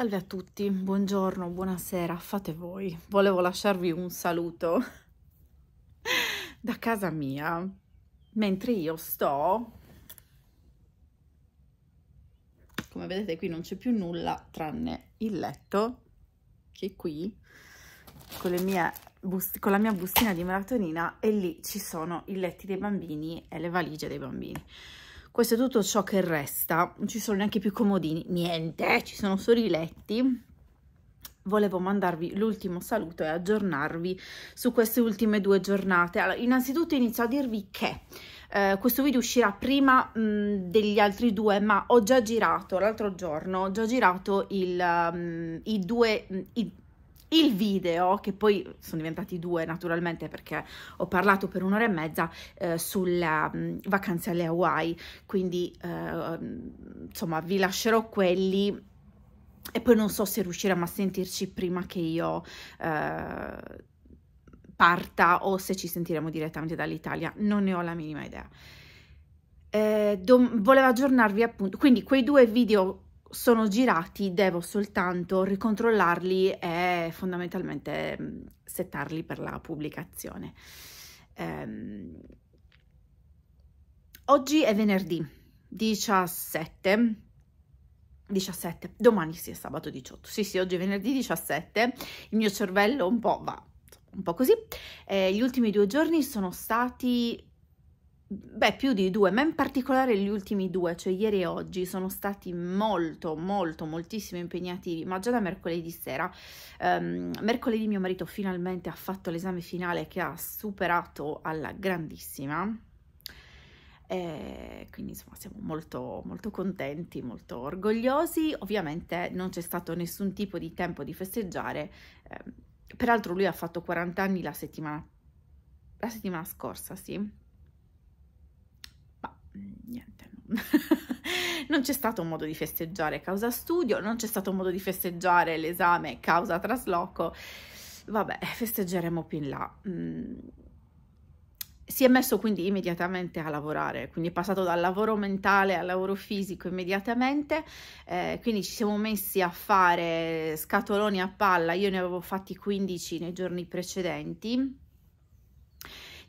Salve a tutti, buongiorno, buonasera, fate voi. Volevo lasciarvi un saluto da casa mia, mentre io sto... Come vedete qui non c'è più nulla tranne il letto, che è qui, con, con la mia bustina di melatonina, e lì ci sono i letti dei bambini e le valigie dei bambini questo è tutto ciò che resta, non ci sono neanche più comodini, niente, eh, ci sono solo i letti. Volevo mandarvi l'ultimo saluto e aggiornarvi su queste ultime due giornate. Allora, innanzitutto inizio a dirvi che eh, questo video uscirà prima mh, degli altri due, ma ho già girato l'altro giorno, ho già girato il, um, i due... I, il video, che poi sono diventati due naturalmente perché ho parlato per un'ora e mezza eh, sulla mh, mm, vacanza alle Hawaii, quindi eh, insomma vi lascerò quelli e poi non so se riusciremo a sentirci prima che io eh, parta o se ci sentiremo direttamente dall'Italia, non ne ho la minima idea. Eh, volevo aggiornarvi appunto, quindi quei due video sono girati, devo soltanto ricontrollarli e fondamentalmente mm, settarli per la pubblicazione. Ehm, oggi è venerdì 17, 17, domani sì è sabato 18, sì sì oggi è venerdì 17, il mio cervello un po' va un po' così, eh, gli ultimi due giorni sono stati Beh, più di due, ma in particolare gli ultimi due, cioè ieri e oggi, sono stati molto, molto, moltissimo impegnativi, ma già da mercoledì sera. Um, mercoledì mio marito finalmente ha fatto l'esame finale che ha superato alla grandissima. E eh, quindi insomma siamo molto, molto contenti, molto orgogliosi. Ovviamente non c'è stato nessun tipo di tempo di festeggiare. Um, peraltro lui ha fatto 40 anni la settimana, la settimana scorsa, sì niente, non, c'è stato modo di festeggiare causa studio, non c'è stato modo di festeggiare l'esame causa trasloco, vabbè, festeggeremo più in là. Mm. Si è messo quindi immediatamente a lavorare, quindi è passato dal lavoro mentale al lavoro fisico immediatamente, eh, quindi ci siamo messi a fare scatoloni a palla, io ne avevo fatti 15 nei giorni precedenti,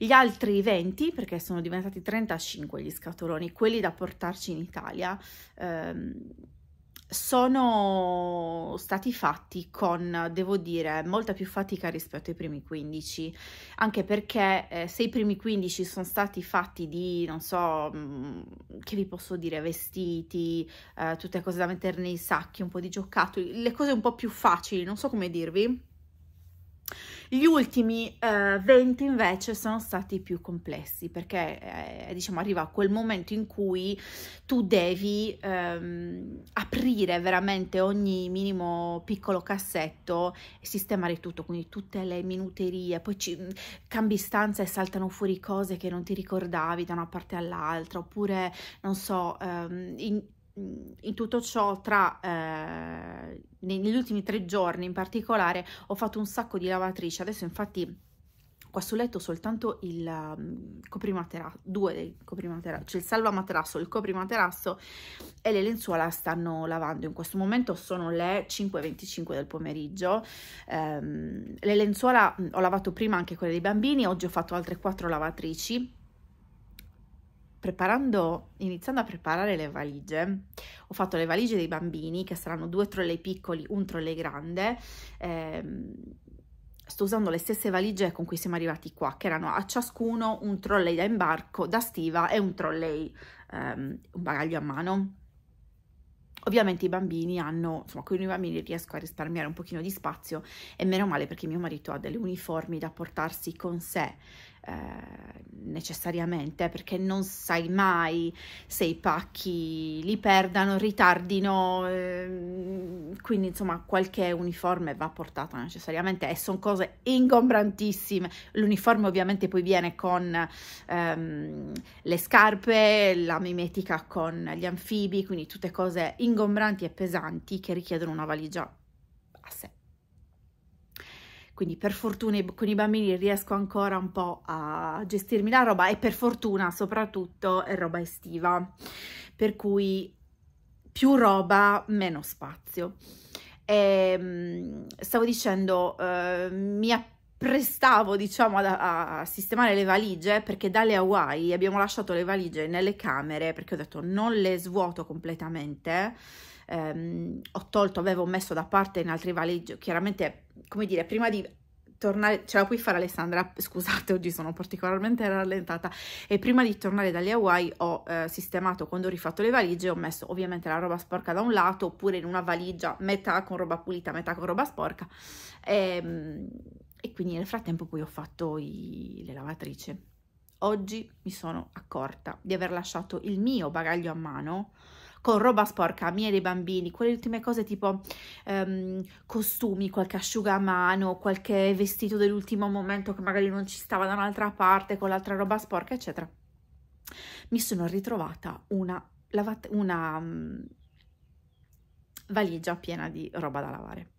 gli altri 20, perché sono diventati 35 gli scatoloni, quelli da portarci in Italia, ehm, sono stati fatti con, devo dire, molta più fatica rispetto ai primi 15, anche perché eh, se i primi 15 sono stati fatti di, non so, mm, che vi posso dire, vestiti, eh, tutte cose da mettere nei sacchi, un po' di giocattoli, le cose un po' più facili, non so come dirvi, gli ultimi eh, 20 invece sono stati più complessi perché eh, diciamo arriva quel momento in cui tu devi ehm, aprire veramente ogni minimo piccolo cassetto e sistemare tutto, quindi tutte le minuterie, poi ci, cambi stanza e saltano fuori cose che non ti ricordavi da una parte all'altra oppure non so ehm, in, in tutto ciò, tra, eh, negli ultimi tre giorni in particolare, ho fatto un sacco di lavatrici. Adesso infatti qua sul letto soltanto il um, coprimaterasso, due dei coprimaterasso, cioè il salvamaterasso, il coprimaterasso e le lenzuola stanno lavando. In questo momento sono le 5.25 del pomeriggio. Um, le lenzuola ho lavato prima anche quelle dei bambini, oggi ho fatto altre quattro lavatrici preparando, iniziando a preparare le valigie, ho fatto le valigie dei bambini, che saranno due trolley piccoli, un trolley grande, ehm, sto usando le stesse valigie con cui siamo arrivati qua, che erano a ciascuno un trolley da imbarco, da stiva e un trolley, ehm, un bagaglio a mano. Ovviamente i bambini hanno, insomma, con i bambini riesco a risparmiare un pochino di spazio e meno male perché mio marito ha delle uniformi da portarsi con sé eh, necessariamente eh, perché non sai mai se i pacchi li perdano, ritardino, eh, quindi insomma qualche uniforme va portata necessariamente e sono cose ingombrantissime. L'uniforme ovviamente poi viene con ehm, le scarpe, la mimetica con gli anfibi, quindi tutte cose ingombranti e pesanti che richiedono una valigia a sé quindi per fortuna con i bambini riesco ancora un po' a gestirmi la roba e per fortuna soprattutto è roba estiva, per cui più roba, meno spazio. E, ehm, stavo dicendo, eh, mi appena prestavo diciamo a, a, sistemare le valigie perché dalle Hawaii abbiamo lasciato le valigie nelle camere perché ho detto non le svuoto completamente ehm, ho tolto avevo messo da parte in altri valigie chiaramente come dire prima di tornare ce la puoi fare Alessandra scusate oggi sono particolarmente rallentata e prima di tornare dalle Hawaii ho eh, sistemato quando ho rifatto le valigie ho messo ovviamente la roba sporca da un lato oppure in una valigia metà con roba pulita metà con roba sporca e, ehm, e quindi nel frattempo poi ho fatto i, le lavatrici. Oggi mi sono accorta di aver lasciato il mio bagaglio a mano con roba sporca mia e dei bambini, quelle ultime cose tipo um, costumi, qualche asciugamano, qualche vestito dell'ultimo momento che magari non ci stava da un'altra parte, con l'altra roba sporca, eccetera. Mi sono ritrovata una, una um, valigia piena di roba da lavare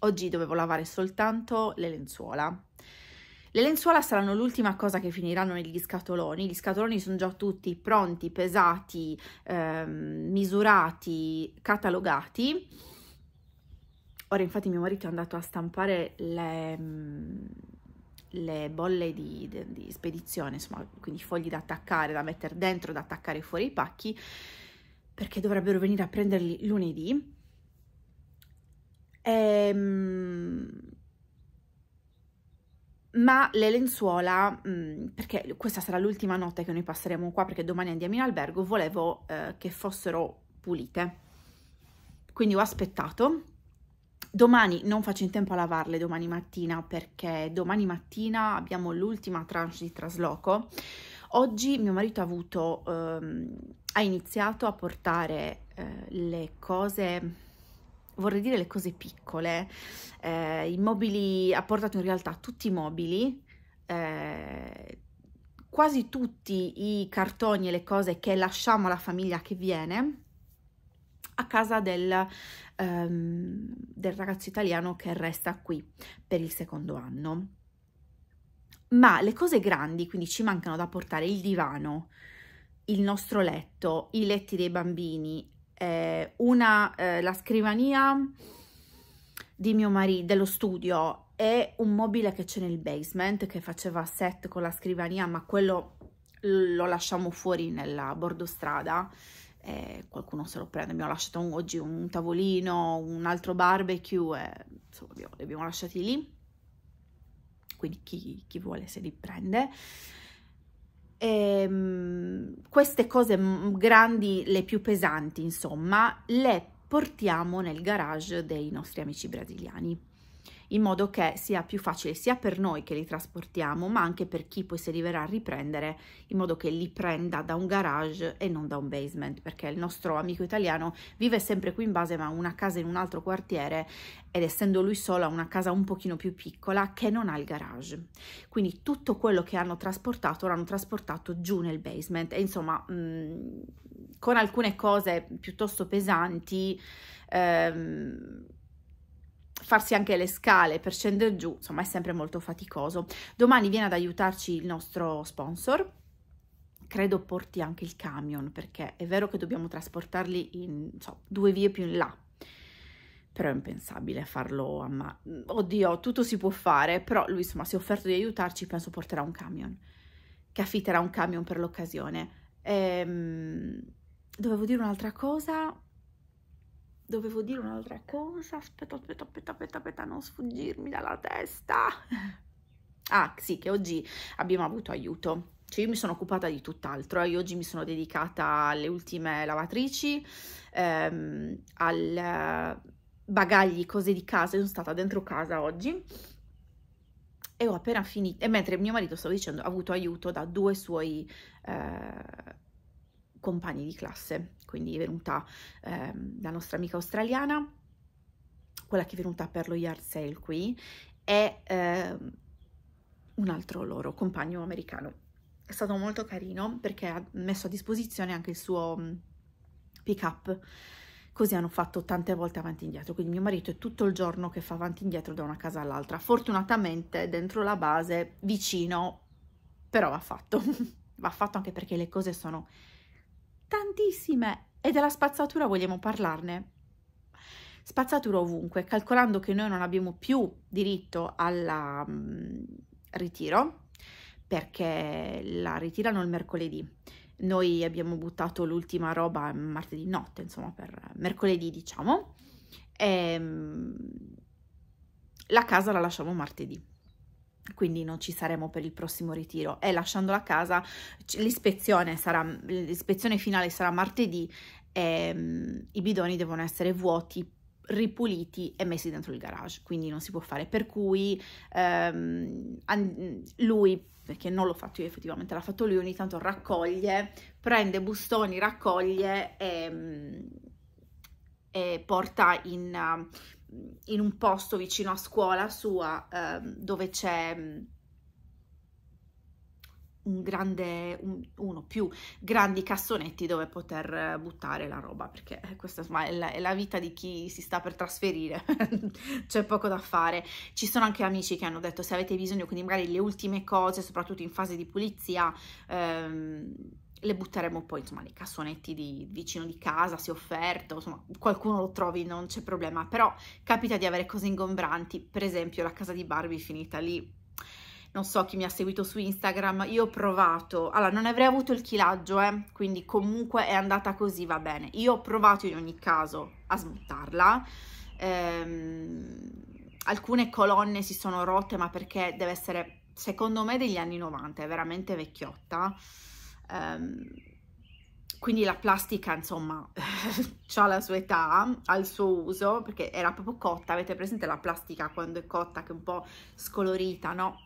Oggi dovevo lavare soltanto le lenzuola. Le lenzuola saranno l'ultima cosa che finiranno negli scatoloni, gli scatoloni sono già tutti pronti, pesati, eh, misurati, catalogati. Ora infatti mio marito è andato a stampare le, le bolle di, di, di, spedizione, insomma, quindi fogli da attaccare, da mettere dentro, da attaccare fuori i pacchi, perché dovrebbero venire a prenderli lunedì Ehm, ma le lenzuola, mh, mm, perché questa sarà l'ultima notte che noi passeremo qua perché domani andiamo in albergo, volevo eh, che fossero pulite. Quindi ho aspettato. Domani non faccio in tempo a lavarle domani mattina perché domani mattina abbiamo l'ultima tranche di trasloco. Oggi mio marito ha, avuto, ehm, ha iniziato a portare eh, le cose vorrei dire le cose piccole, eh, i mobili, ha portato in realtà tutti i mobili, eh, quasi tutti i cartoni e le cose che lasciamo alla famiglia che viene a casa del, um, del ragazzo italiano che resta qui per il secondo anno. Ma le cose grandi, quindi ci mancano da portare il divano, il nostro letto, i letti dei bambini, eh, una, eh, la scrivania di mio marito, dello studio e un mobile che c'è nel basement che faceva set con la scrivania ma quello lo lasciamo fuori nella bordostrada eh, qualcuno se lo prende abbiamo lasciato un, oggi un tavolino un altro barbecue e, insomma li abbiamo lasciati lì quindi chi, chi vuole se li prende ehm, queste cose mm, grandi, le più pesanti, insomma, le portiamo nel garage dei nostri amici brasiliani in modo che sia più facile sia per noi che li trasportiamo, ma anche per chi poi si arriverà a riprendere, in modo che li prenda da un garage e non da un basement, perché il nostro amico italiano vive sempre qui in base, ma ha una casa in un altro quartiere ed essendo lui solo ha una casa un pochino più piccola che non ha il garage. Quindi tutto quello che hanno trasportato l'hanno trasportato giù nel basement e insomma mh, con alcune cose piuttosto pesanti ehm, farsi anche le scale per scendere giù, insomma è sempre molto faticoso. Domani viene ad aiutarci il nostro sponsor, credo porti anche il camion perché è vero che dobbiamo trasportarli in so, due vie più in là, però è impensabile farlo a ma... Oddio, tutto si può fare, però lui insomma si è offerto di aiutarci, penso porterà un camion, che affitterà un camion per l'occasione. Ehm, dovevo dire un'altra cosa, dovevo dire un'altra cosa, aspetta, aspetta, aspetta, aspetta, aspetta, non sfuggirmi dalla testa. Ah, sì, che oggi abbiamo avuto aiuto. Cioè io mi sono occupata di tutt'altro, eh. io oggi mi sono dedicata alle ultime lavatrici, ehm, al eh, bagagli, cose di casa, sono stata dentro casa oggi e ho appena finito, e mentre mio marito, stavo dicendo, ha avuto aiuto da due suoi eh, compagni di classe, quindi è venuta eh, la nostra amica australiana, quella che è venuta per lo yard sale qui, e eh, un altro loro compagno americano. È stato molto carino perché ha messo a disposizione anche il suo mm, pick up così hanno fatto tante volte avanti e indietro, quindi mio marito è tutto il giorno che fa avanti e indietro da una casa all'altra, fortunatamente dentro la base, vicino, però va fatto, va fatto anche perché le cose sono tantissime e della spazzatura vogliamo parlarne. Spazzatura ovunque, calcolando che noi non abbiamo più diritto al um, mm, ritiro, perché la ritirano il mercoledì. Noi abbiamo buttato l'ultima roba mm, martedì notte, insomma, per mercoledì, diciamo. E, um, la casa la lasciamo martedì quindi non ci saremo per il prossimo ritiro e lasciando la casa l'ispezione sarà l'ispezione finale sarà martedì e um, i bidoni devono essere vuoti ripuliti e messi dentro il garage quindi non si può fare per cui um, lui perché non l'ho fatto io effettivamente l'ha fatto lui ogni tanto raccoglie prende bustoni raccoglie e, ehm, e porta in in un posto vicino a scuola sua eh, dove c'è mm, un grande, un, uno più grandi cassonetti dove poter eh, buttare la roba, perché eh, questa è la, è la vita di chi si sta per trasferire, c'è poco da fare. Ci sono anche amici che hanno detto se avete bisogno, quindi magari le ultime cose, soprattutto in fase di pulizia, ehm, le butteremo poi insomma nei cassonetti di vicino di casa se offerto insomma qualcuno lo trovi non c'è problema però capita di avere cose ingombranti per esempio la casa di Barbie finita lì non so chi mi ha seguito su Instagram io ho provato allora non avrei avuto il chilaggio eh quindi comunque è andata così va bene io ho provato in ogni caso a smuttarla ehm, alcune colonne si sono rotte ma perché deve essere secondo me degli anni 90 è veramente vecchiotta Um, quindi la plastica, insomma, ha la sua età, ha il suo uso, perché era proprio cotta. Avete presente la plastica quando è cotta, che è un po' scolorita, no?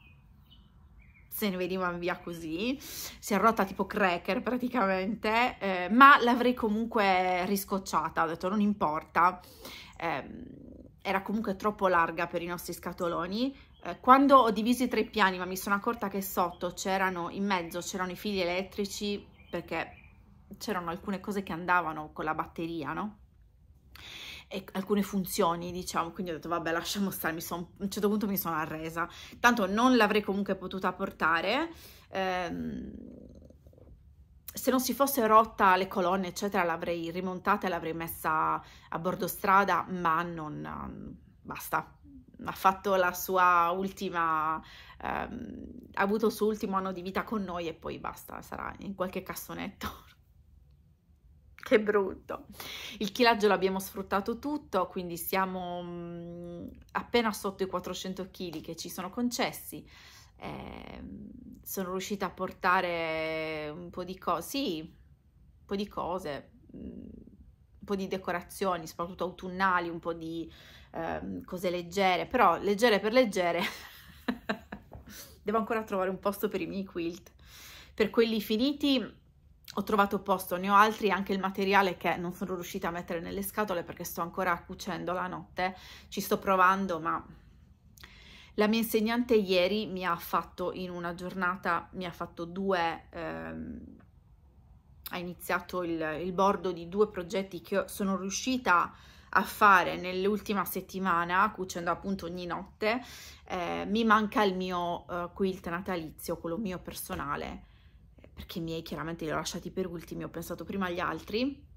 se ne veniva via così, si è rotta tipo cracker praticamente, eh, ma l'avrei comunque riscocciata, ho detto non importa, eh, era comunque troppo larga per i nostri scatoloni, eh, quando ho diviso i tre piani ma mi sono accorta che sotto c'erano, in mezzo c'erano i fili elettrici perché c'erano alcune cose che andavano con la batteria, no? E alcune funzioni, diciamo, quindi ho detto vabbè lasciamo stare, son, a un certo punto mi sono arresa, tanto non l'avrei comunque potuta portare, ehm, se non si fosse rotta le colonne eccetera l'avrei rimontata e l'avrei messa a bordo strada, ma non, basta, ha fatto la sua ultima, ehm, ha avuto il suo ultimo anno di vita con noi e poi basta, sarà in qualche cassonetto. che brutto! Il chilaggio l'abbiamo sfruttato tutto, quindi siamo mh, mm, appena sotto i 400 kg che ci sono concessi. Eh, sono riuscita a portare un po' di cose, sì, un po' di cose, mm, un po' di decorazioni, soprattutto autunnali, un po' di Ehm, cose leggere, però leggere per leggere devo ancora trovare un posto per i miei quilt. Per quelli finiti ho trovato posto, ne ho altri, anche il materiale che non sono riuscita a mettere nelle scatole perché sto ancora cucendo la notte, ci sto provando ma la mia insegnante ieri mi ha fatto in una giornata, mi ha fatto due, ehm, ha iniziato il, il bordo di due progetti che sono riuscita a a fare nell'ultima settimana, cucendo appunto ogni notte, eh, mi manca il mio eh, quilt natalizio, quello mio personale, perché i miei chiaramente li ho lasciati per ultimi, ho pensato prima agli altri,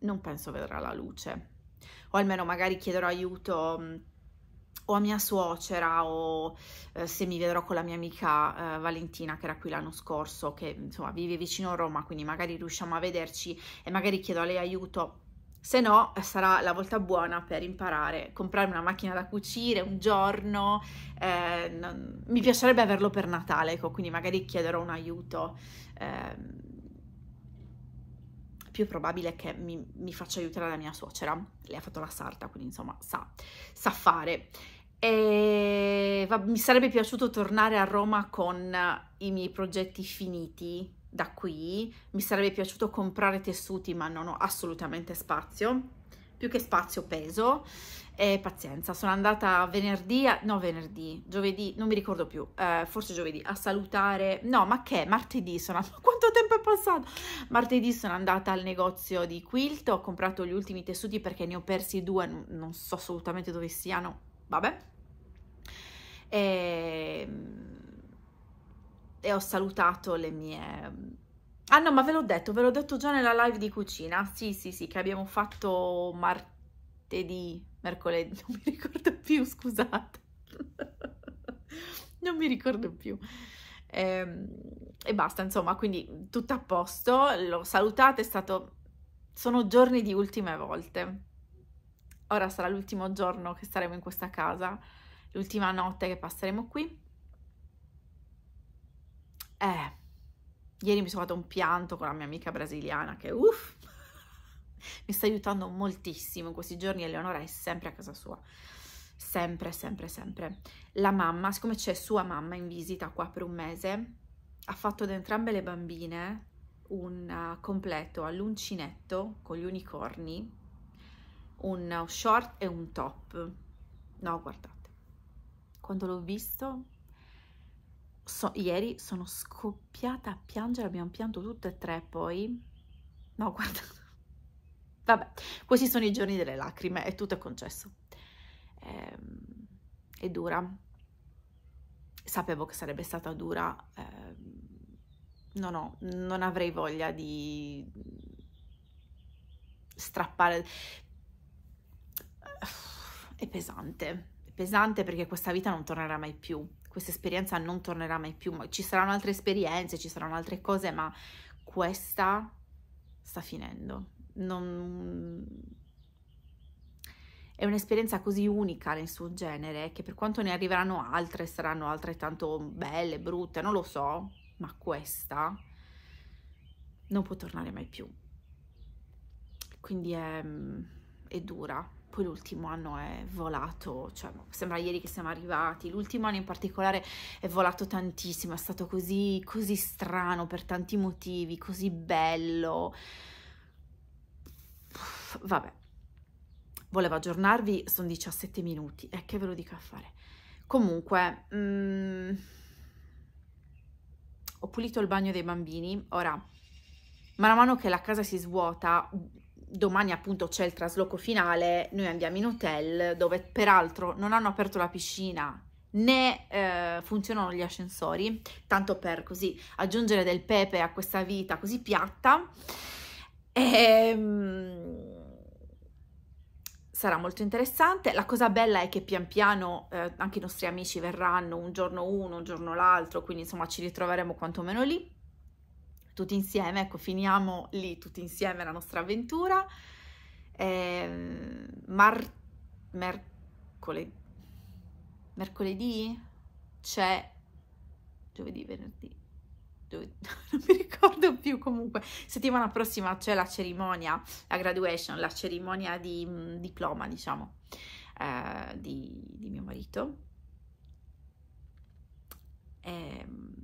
non penso vedrà la luce, o almeno magari chiederò aiuto o a mia suocera o eh, se mi vedrò con la mia amica eh, Valentina che era qui l'anno scorso che insomma vive vicino a Roma quindi magari riusciamo a vederci e magari chiedo a lei aiuto se no eh, sarà la volta buona per imparare comprarmi una macchina da cucire un giorno eh, non, mi piacerebbe averlo per Natale ecco quindi magari chiederò un aiuto ehm, più probabile che mi, mi faccia aiutare la mia suocera lei ha fatto la sarta quindi insomma sa, sa fare e va, mi sarebbe piaciuto tornare a Roma con i miei progetti finiti da qui, mi sarebbe piaciuto comprare tessuti ma non ho assolutamente spazio, più che spazio peso e pazienza, sono andata venerdì, a, no venerdì, giovedì, non mi ricordo più, eh, forse giovedì, a salutare, no ma che, martedì sono andata, quanto tempo è passato? Martedì sono andata al negozio di Quilt, ho comprato gli ultimi tessuti perché ne ho persi due, non so assolutamente dove siano, vabbè. E, ehm, e ho salutato le mie... Ah no, ma ve l'ho detto, ve l'ho detto già nella live di cucina. Sì, sì, sì, che abbiamo fatto martedì, mercoledì, non mi ricordo più, scusate. non mi ricordo più. E, ehm, e, basta, insomma, quindi tutto a posto. L'ho salutato, è stato... Sono giorni di ultime volte ora sarà l'ultimo giorno che staremo in questa casa, l'ultima notte che passeremo qui. Eh, ieri mi sono fatto un pianto con la mia amica brasiliana che uff, mi sta aiutando moltissimo in questi giorni. Eleonora è sempre a casa sua, sempre, sempre, sempre. La mamma, siccome c'è sua mamma in visita qua per un mese, ha fatto da entrambe le bambine un eh, completo all'uncinetto con gli unicorni un short e un top. No, guardate, quando l'ho visto, so, ieri sono scoppiata a piangere, abbiamo pianto tutte e tre poi. No, guardate. Vabbè, questi sono i giorni delle lacrime e tutto è concesso. Ehm, è dura. Sapevo che sarebbe stata dura. Ehm, no, no, non avrei voglia di strappare è pesante, è pesante perché questa vita non tornerà mai più, questa esperienza non tornerà mai più, ci saranno altre esperienze, ci saranno altre cose, ma questa sta finendo. Non... È un'esperienza così unica nel suo genere che per quanto ne arriveranno altre, saranno altrettanto belle, brutte, non lo so, ma questa non può tornare mai più. Quindi è, è dura, poi l'ultimo anno è volato, cioè sembra ieri che siamo arrivati, l'ultimo anno in particolare è volato tantissimo, è stato così, così strano per tanti motivi, così bello. Uff, vabbè, volevo aggiornarvi, sono 17 minuti, e eh, che ve lo dico a fare. Comunque, mm, ho pulito il bagno dei bambini, ora, man mano che la casa si svuota domani appunto c'è il trasloco finale, noi andiamo in hotel dove peraltro non hanno aperto la piscina né eh, funzionano gli ascensori, tanto per così aggiungere del pepe a questa vita così piatta. E, ehm, sarà molto interessante. La cosa bella è che pian piano eh, anche i nostri amici verranno un giorno uno, un giorno l'altro, quindi insomma ci ritroveremo quantomeno lì tutti insieme, ecco, finiamo lì tutti insieme la nostra avventura. Eh, mar- mercoledì, mercoledì c'è giovedì, venerdì, giovedì, non mi ricordo più comunque, settimana prossima c'è la cerimonia, la graduation, la cerimonia di mh, mm, diploma, diciamo, eh, di, di, mio marito. E, ehm,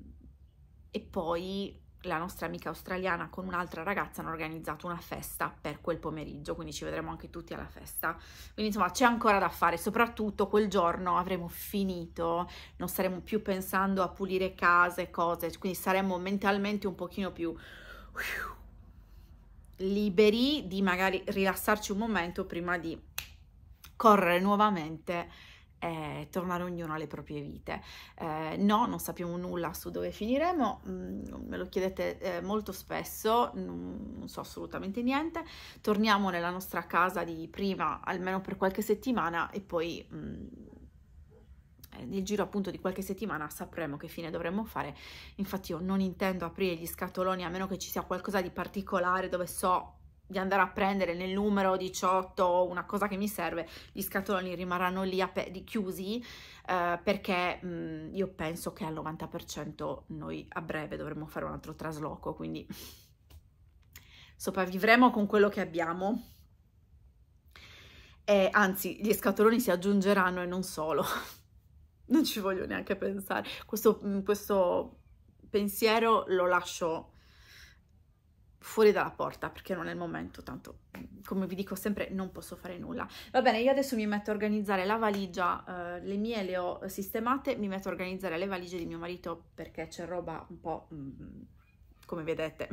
e poi la nostra amica australiana con un'altra ragazza hanno organizzato una festa per quel pomeriggio, quindi ci vedremo anche tutti alla festa. Quindi insomma c'è ancora da fare, soprattutto quel giorno avremo finito, non saremo più pensando a pulire case, cose, quindi saremo mentalmente un pochino più liberi di magari rilassarci un momento prima di correre nuovamente eh, tornare ognuno alle proprie vite. Eh, no, non sappiamo nulla su dove finiremo, mm, me lo chiedete eh, molto spesso, non, non, so assolutamente niente. Torniamo nella nostra casa di prima, almeno per qualche settimana, e poi mm, eh, nel giro appunto di qualche settimana sapremo che fine dovremmo fare. Infatti io non intendo aprire gli scatoloni a meno che ci sia qualcosa di particolare dove so di andare a prendere nel numero 18 una cosa che mi serve, gli scatoloni rimarranno lì chiusi eh, perché mh, mm, io penso che al 90% noi a breve dovremo fare un altro trasloco, quindi sopravvivremo con quello che abbiamo. E, anzi, gli scatoloni si aggiungeranno e non solo. non ci voglio neanche pensare. Questo, mm, questo pensiero lo lascio fuori dalla porta perché non è il momento, tanto come vi dico sempre non posso fare nulla. Va bene, io adesso mi metto a organizzare la valigia, eh, le mie le ho sistemate, mi metto a organizzare le valigie di mio marito perché c'è roba un po'... Mm, come vedete,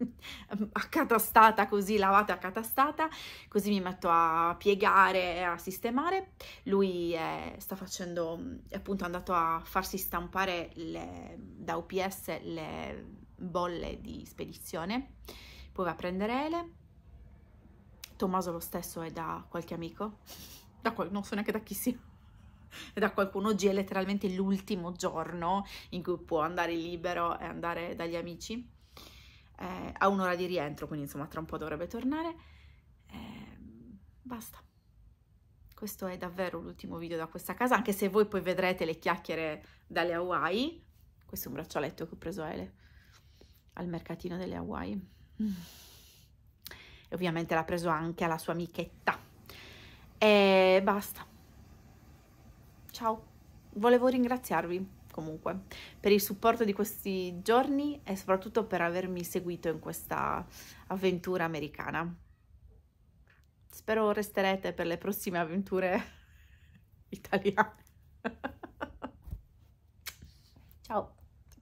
accatastata così, lavata accatastata, così mi metto a piegare e a sistemare. Lui è, sta facendo, è appunto andato a farsi stampare le, da UPS le bolle di spedizione, poi va a prendere Ele, Tommaso lo stesso è da qualche amico, da qual non so neanche da chi sia, è da qualcuno, oggi è letteralmente l'ultimo giorno in cui può andare libero e andare dagli amici, eh, ha un'ora di rientro, quindi insomma tra un po' dovrebbe tornare, eh, basta. Questo è davvero l'ultimo video da questa casa, anche se voi poi vedrete le chiacchiere dalle Hawaii. Questo è un braccialetto che ho preso a Ele al mercatino delle Hawaii. E ovviamente l'ha preso anche alla sua amichetta. E basta. Ciao. Volevo ringraziarvi comunque per il supporto di questi giorni e soprattutto per avermi seguito in questa avventura americana. Spero resterete per le prossime avventure italiane. Ciao!